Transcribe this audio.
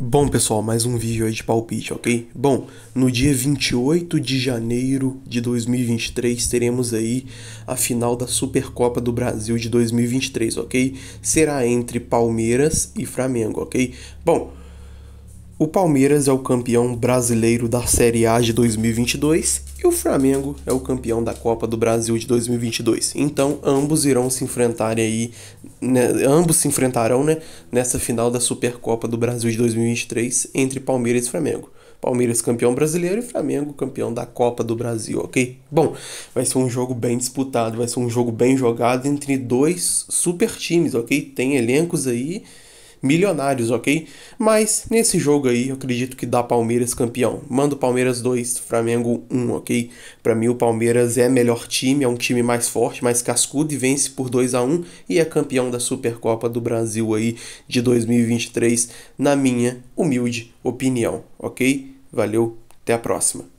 Bom pessoal, mais um vídeo aí de palpite, ok? Bom, no dia 28 de janeiro de 2023 teremos aí a final da Supercopa do Brasil de 2023, ok? Será entre Palmeiras e Flamengo, ok? Bom, o Palmeiras é o campeão brasileiro da Série A de 2022 e o Flamengo é o campeão da Copa do Brasil de 2022. Então, ambos irão se enfrentar aí, né, ambos se enfrentarão, né, nessa final da Supercopa do Brasil de 2023 entre Palmeiras e Flamengo. Palmeiras campeão brasileiro e Flamengo campeão da Copa do Brasil, ok? Bom, vai ser um jogo bem disputado, vai ser um jogo bem jogado entre dois super times, ok? Tem elencos aí milionários, ok? Mas nesse jogo aí eu acredito que dá Palmeiras campeão. Mando Palmeiras 2, Flamengo 1, ok? Para mim o Palmeiras é melhor time, é um time mais forte, mais cascudo e vence por 2 a 1 e é campeão da Supercopa do Brasil aí de 2023, na minha humilde opinião, ok? Valeu, até a próxima.